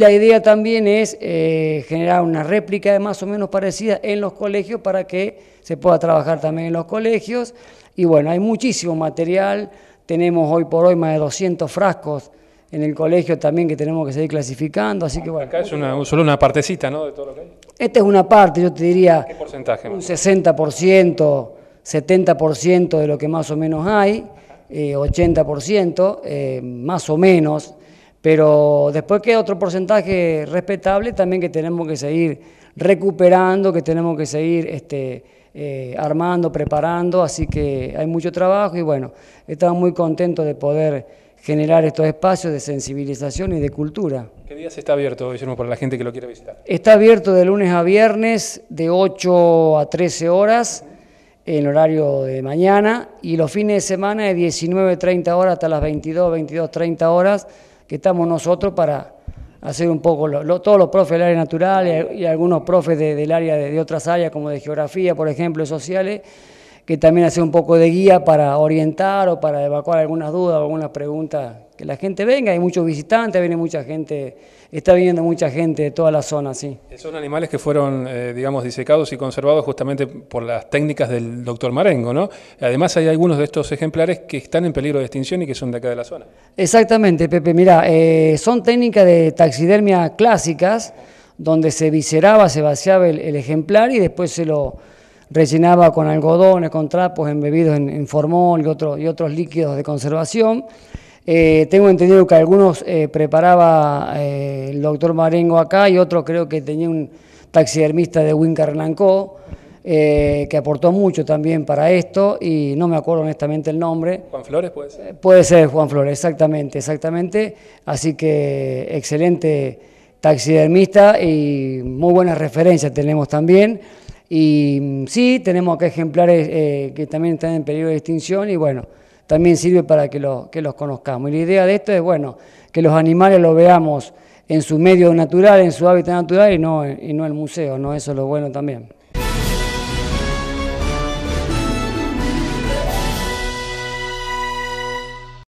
La idea también es eh, generar una réplica de más o menos parecida en los colegios para que se pueda trabajar también en los colegios. Y bueno, hay muchísimo material, tenemos hoy por hoy más de 200 frascos en el colegio también que tenemos que seguir clasificando, así que bueno. Acá es una, solo una partecita, ¿no? De todo lo que hay. Esta es una parte, yo te diría un 60%, 70% de lo que más o menos hay, 80%, eh, eh, más o menos pero después queda otro porcentaje respetable también que tenemos que seguir recuperando, que tenemos que seguir este, eh, armando, preparando, así que hay mucho trabajo y bueno, estamos muy contentos de poder generar estos espacios de sensibilización y de cultura. ¿Qué días está abierto, Guillermo, para la gente que lo quiere visitar? Está abierto de lunes a viernes, de 8 a 13 horas, en horario de mañana, y los fines de semana de 19.30 horas hasta las 22, 30 horas, que estamos nosotros para hacer un poco, todos los profes del área natural y, algunos profes de, del área de, otras áreas, como de geografía, por ejemplo, sociales, que también hacer un poco de guía para orientar o para evacuar algunas dudas o algunas preguntas que la gente venga, hay muchos visitantes, viene mucha gente, está viniendo mucha gente de toda la zona, sí. Son animales que fueron, eh, digamos, disecados y conservados justamente por las técnicas del doctor Marengo, ¿no? Además hay algunos de estos ejemplares que están en peligro de extinción y que son de acá de la zona. Exactamente, Pepe, mirá, eh, son técnicas de taxidermia clásicas, donde se visceraba, se vaciaba el, ejemplar y después se lo rellenaba con algodones, con trapos embebidos en, formol y, y otros líquidos de conservación. Eh, tengo entendido que algunos eh, preparaba eh, el doctor Marengo acá y otro creo que tenía un taxidermista de Win Carnancó, que aportó mucho también para esto y no me acuerdo honestamente el nombre. Juan Flores puede ser. puede ser Juan Flores, exactamente, exactamente. Así que excelente taxidermista y muy buenas referencias tenemos también. Y mm, sí, tenemos acá ejemplares que también están en peligro de extinción y bueno también sirve para que, que los conozcamos. Y la idea de esto es, bueno, que los animales los veamos en su medio natural, en su hábitat natural y no, y no en el museo, ¿no? Eso es lo bueno también.